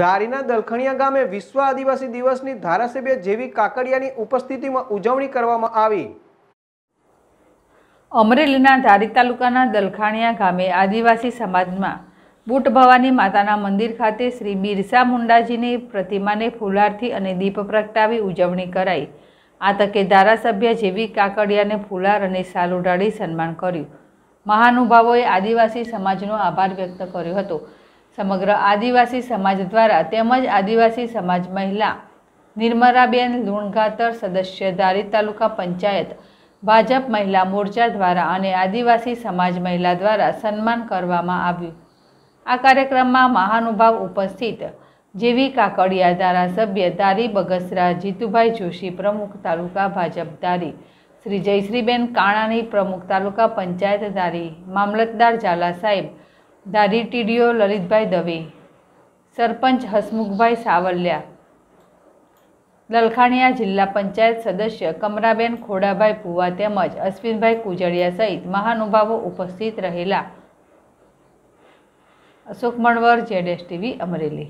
ધારીના દલખણિયા ગામે વિશ્વ આદિવાસી દિવસની ધારાસભ્ય જેવી કાકડિયાની ઉપસ્થિતિમાં ઉજવણી કરવામાં આવી અમરેલીના ધારી તાલુકાના દલખાણિયા ગામે આદિવાસી સમાજમાં બુટ ભવાની માતાના મંદિર ખાતે શ્રી બિરસા મુંડાજીની પ્રતિમાને ફુલારથી અને દીપ પ્રગટાવી ઉજવણી કરાઈ આ તકે ધારાસભ્ય જેવી કાકડિયાને ફુલાર અને સાલ ઉડાડી સન્માન કર્યું મહાનુભાવોએ આદિવાસી સમાજનો આભાર વ્યક્ત કર્યો હતો સમગ્ર આદિવાસી સમાજ દ્વારા તેમજ આદિવાસી સમાજ મહિલા નિર્મરાબેન લુણગાતર સદસ્ય ધારી તાલુકા પંચાયત ભાજપ મહિલા મોરચા દ્વારા અને આદિવાસી સમાજ મહિલા દ્વારા સન્માન કરવામાં આવ્યું આ કાર્યક્રમમાં મહાનુભાવ ઉપસ્થિત જેવી કાકડિયા ધારાસભ્ય ધારી બગસરા જીતુભાઈ જોશી પ્રમુખ તાલુકા ભાજપ ધારી શ્રી જયશ્રીબેન કાણાની પ્રમુખ તાલુકા પંચાયત ધારી મામલતદાર ઝાલા સાહેબ दारी टीडीओ ललितभाई दवे सरपंच हसमुखभाई सावल्या ललखाणिया जिल्हा पंचायत सदस्य कमराबेन खोडाभाई फुवा त्यांच्या अश्विनभाई कुजळिया सहित महानुभाव उपस्थित राहिला Ashok Manvad Z S T V Amreli